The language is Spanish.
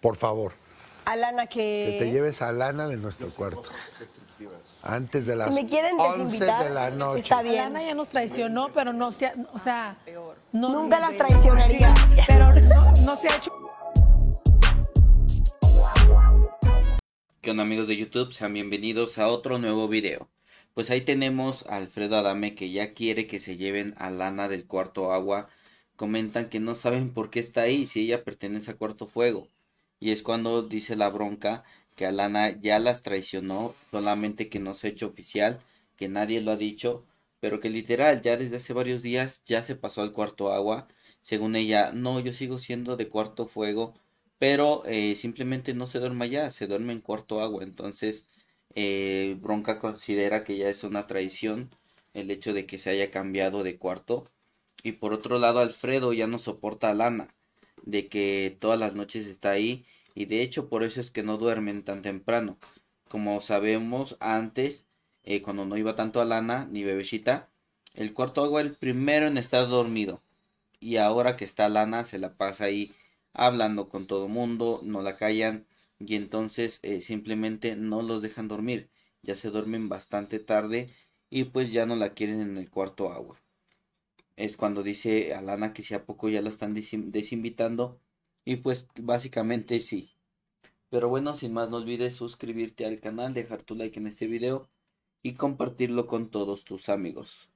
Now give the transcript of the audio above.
Por favor. Alana, que... Que te lleves a Lana de nuestro cuarto. Antes de las de la noche. Está bien. ya nos traicionó, pero no se O sea... Nunca las traicionaría. Pero no, se ha hecho... ¿Qué onda amigos de YouTube? Sean bienvenidos a otro nuevo video. Pues ahí tenemos a Alfredo Adame que ya quiere que se lleven a Lana del cuarto agua. Comentan que no saben por qué está ahí si ella pertenece a cuarto fuego y es cuando dice la bronca que Alana ya las traicionó, solamente que no se ha hecho oficial, que nadie lo ha dicho, pero que literal ya desde hace varios días ya se pasó al cuarto agua, según ella, no, yo sigo siendo de cuarto fuego, pero eh, simplemente no se duerma ya, se duerme en cuarto agua, entonces eh, Bronca considera que ya es una traición el hecho de que se haya cambiado de cuarto, y por otro lado Alfredo ya no soporta a Lana, de que todas las noches está ahí y de hecho por eso es que no duermen tan temprano. Como sabemos antes, eh, cuando no iba tanto a Lana ni Bebecita, el cuarto agua el primero en estar dormido. Y ahora que está Lana se la pasa ahí hablando con todo mundo, no la callan y entonces eh, simplemente no los dejan dormir. Ya se duermen bastante tarde y pues ya no la quieren en el cuarto agua es cuando dice Alana que si a poco ya la están desinvitando. Y pues básicamente sí. Pero bueno, sin más no olvides suscribirte al canal, dejar tu like en este video y compartirlo con todos tus amigos.